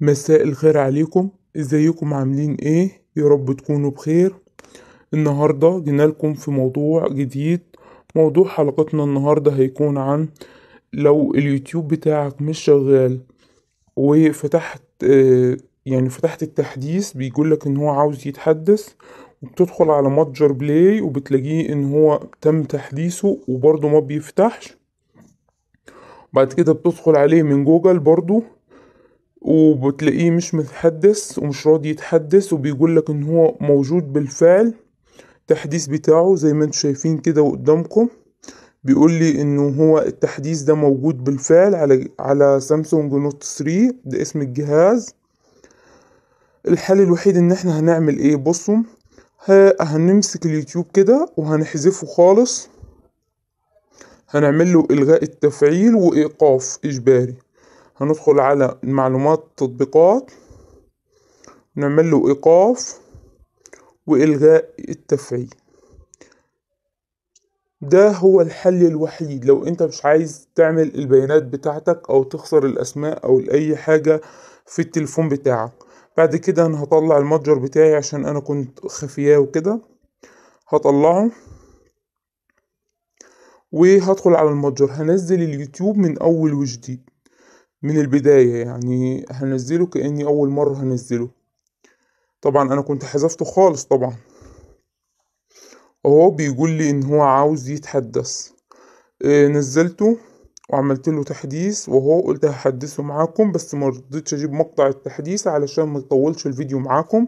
مساء الخير عليكم ازيكم عاملين ايه يا رب تكونوا بخير النهاردة جينا لكم في موضوع جديد موضوع حلقتنا النهاردة هيكون عن لو اليوتيوب بتاعك مش شغال وفتحت آه، يعني فتحت التحديث بيقولك ان هو عاوز يتحدث وبتدخل على متجر بلاي وبتلاقيه ان هو تم تحديثه وبرضه ما بيفتحش بعد كده بتدخل عليه من جوجل برضه وبتلاقيه مش متحدث ومش راضي يتحدث وبيقول لك ان هو موجود بالفعل التحديث بتاعه زي ما انتم شايفين كده قدامكم بيقول لي انه هو التحديث ده موجود بالفعل على على سامسونج نوت 3 ده اسم الجهاز الحل الوحيد ان احنا هنعمل ايه بصوا هنمسك اليوتيوب كده وهنحذفه خالص هنعمل له الغاء التفعيل وايقاف اجباري هندخل على معلومات تطبيقات نعمل له ايقاف والغاء التفعيل ده هو الحل الوحيد لو انت مش عايز تعمل البيانات بتاعتك او تخسر الاسماء او اي حاجة في التليفون بتاعك بعد كده انا هطلع المتجر بتاعي عشان انا كنت خفياه وكده هطلعه وهدخل على المتجر هنزل اليوتيوب من اول وجديد من البداية يعني هنزله كأني أول مرة هنزله طبعا أنا كنت حذفته خالص طبعا وهو بيقول لي إن هو عاوز يتحدث آه، نزلته وعملت له تحديث وهو قلت هحدثه معاكم بس ما رضيتش اجيب مقطع التحديث علشان ما يطولش الفيديو معاكم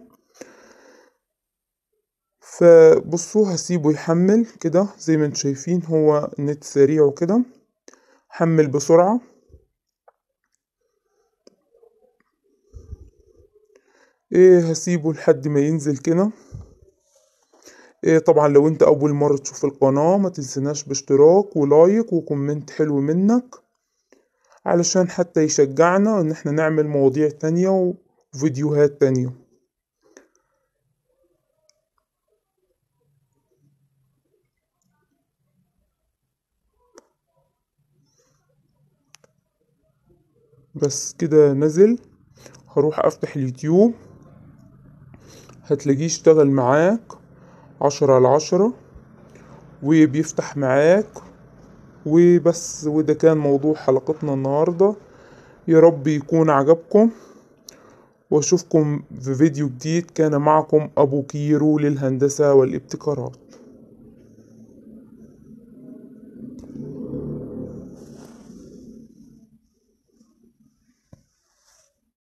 فبصوا هسيبه يحمل كده زي ما انتم شايفين هو نت سريع وكده حمل بسرعه إيه هسيبه لحد ما ينزل كده إيه طبعا لو انت اول مرة تشوف القناة ما تنسناش باشتراك ولايك وكومنت حلو منك علشان حتى يشجعنا ان احنا نعمل مواضيع تانية وفيديوهات تانية بس كده نزل هروح افتح اليوتيوب هتلاقيه اشتغل معاك عشرة على عشرة وبيفتح معاك وبس وده كان موضوع حلقتنا النهاردة يا رب يكون عجبكم واشوفكم في فيديو جديد كان معكم ابو كيرو للهندسة والابتكارات